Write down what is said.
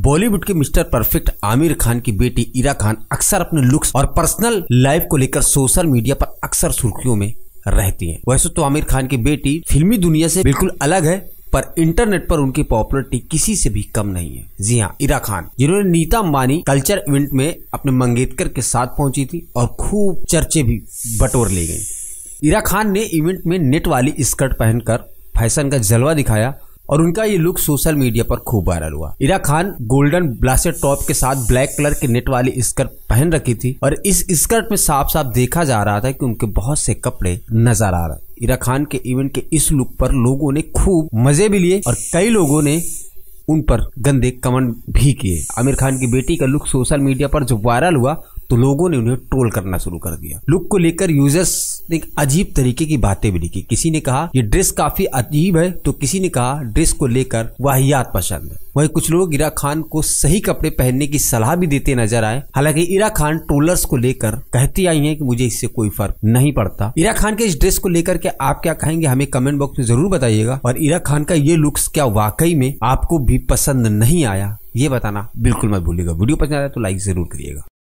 बॉलीवुड के mister perfect Aamir Khan की बेटी ईरा खान अक्सर अपने लुक्स और पर्सनल लाइफ को लेकर सोशल मीडिया पर अक्सर सुर्खियों में रहती हैं। वैसे तो आमिर खान की बेटी फिल्मी दुनिया से बिल्कुल अलग है पर इंटरनेट पर उनकी पॉपुलरिटी किसी से भी कम नहीं है जी हाँ इरा खान जिन्होंने नीता अंबानी कल्चर इवेंट में अपने मंगेतकर के साथ पहुंची थी और खूब चर्चे भी बटोर ले गई इरा खान ने इवेंट में नेट वाली स्कर्ट पहनकर फैशन का जलवा दिखाया और उनका ये लुक सोशल मीडिया पर खूब वायरल हुआ इरा खान गोल्डन ब्लास्टेड टॉप के साथ ब्लैक कलर के नेट वाली स्कर्ट पहन रखी थी और इस स्कर्ट में साफ साफ देखा जा रहा था कि उनके बहुत से कपड़े नजर आ रहे इरा खान के इवेंट के इस लुक पर लोगों ने खूब मजे भी लिए और कई लोगों ने उन पर गंदे कमेंट भी किए आमिर खान की बेटी का लुक सोशल मीडिया पर जब वायरल हुआ तो लोगों ने उन्हें ट्रोल करना शुरू कर दिया लुक को लेकर यूजर्स ने एक अजीब तरीके की बातें भी लिखी किसी ने कहा ये ड्रेस काफी अजीब है तो किसी ने कहा ड्रेस को लेकर वाहियात पसंद है वहीं कुछ लोग इरा खान को सही कपड़े पहनने की सलाह भी देते नजर आए हालांकि इरा खान ट्रोलर्स को लेकर कहती आई है कि मुझे इससे कोई फर्क नहीं पड़ता इरा खान के इस ड्रेस को लेकर के आप क्या कहेंगे हमें कमेंट बॉक्स में जरूर बताइएगा और इरा खान का ये लुक्स क्या वाकई में आपको भी पसंद नहीं आया ये बताना बिल्कुल मत भूलिएगा वीडियो पसंद आया तो लाइक जरूर करिएगा